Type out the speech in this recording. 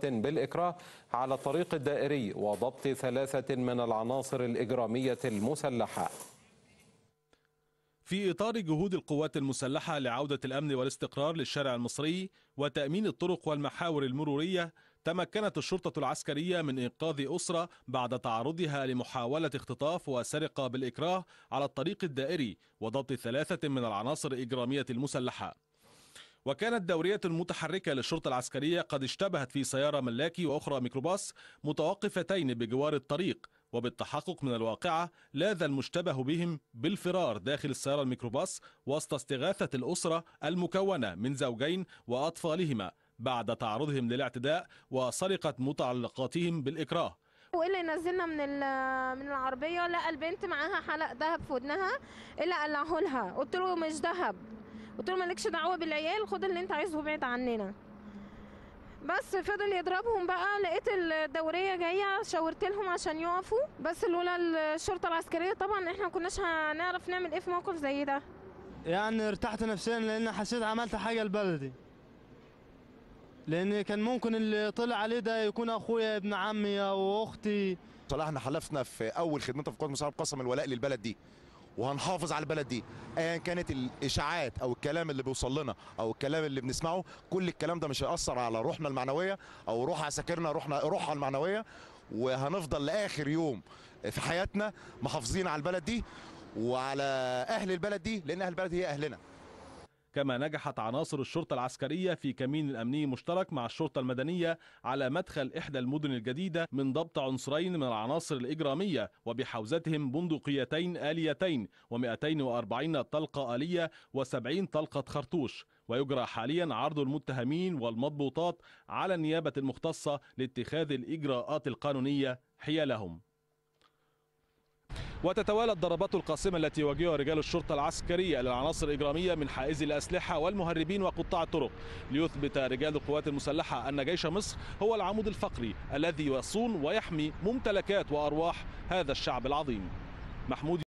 بالإكراه على الطريق الدائري وضبط ثلاثة من العناصر الإجرامية المسلحة في إطار جهود القوات المسلحة لعودة الأمن والاستقرار للشارع المصري وتأمين الطرق والمحاور المرورية تمكنت الشرطة العسكرية من إنقاذ أسرة بعد تعرضها لمحاولة اختطاف وسرقة بالإكراه على الطريق الدائري وضبط ثلاثة من العناصر الإجرامية المسلحة وكانت دورية متحركة للشرطة العسكرية قد اشتبهت في سيارة ملاكي وأخرى ميكروباص متوقفتين بجوار الطريق وبالتحقق من الواقعة لاذ المشتبه بهم بالفرار داخل السيارة الميكروباص وسط استغاثة الأسرة المكونة من زوجين وأطفالهما بعد تعرضهم للاعتداء وسرقة متعلقاتهم بالإكراه وايه اللي نزلنا من من العربيه لقى البنت معاها حلق ذهب في ودنها إلا اللي قلعه لها قلت له مش ذهب قلت له مالكش دعوه بالعيال خد اللي انت عايزه وابعد عننا بس فضل يضربهم بقى لقيت الدوريه جايه شاورت لهم عشان يقفوا بس لولا الشرطه العسكريه طبعا احنا ما كناش هنعرف نعمل ايه في موقف زي ده يعني ارتحت نفسيا لان حسيت عملت حاجه لبلدي لان كان ممكن اللي طلع عليه ده يكون اخويا ابن عمي او اختي صلاح احنا حلفنا في اول خدمتنا في قوات المساعده قسم الولاء للبلد دي وهنحافظ على البلد دي ايا كانت الاشاعات او الكلام اللي بيوصل لنا او الكلام اللي بنسمعه كل الكلام ده مش هياثر على روحنا المعنويه او روح عساكرنا روحنا روحها المعنويه وهنفضل لاخر يوم في حياتنا محافظين على البلد دي وعلى اهل البلد دي لان اهل البلد هي اهلنا كما نجحت عناصر الشرطة العسكرية في كمين أمني مشترك مع الشرطة المدنية على مدخل إحدى المدن الجديدة من ضبط عنصرين من العناصر الإجرامية وبحوزتهم بندقيتين آليتين و240 طلقة آلية و70 طلقة خرطوش ويجرى حاليا عرض المتهمين والمضبوطات على النيابة المختصة لاتخاذ الإجراءات القانونية حيالهم وتتوالى الضربات القاسمة التي يواجهها رجال الشرطة العسكرية للعناصر الإجرامية من حائز الأسلحة والمهربين وقطاع الطرق ليثبت رجال القوات المسلحة أن جيش مصر هو العمود الفقري الذي يصون ويحمي ممتلكات وأرواح هذا الشعب العظيم محمود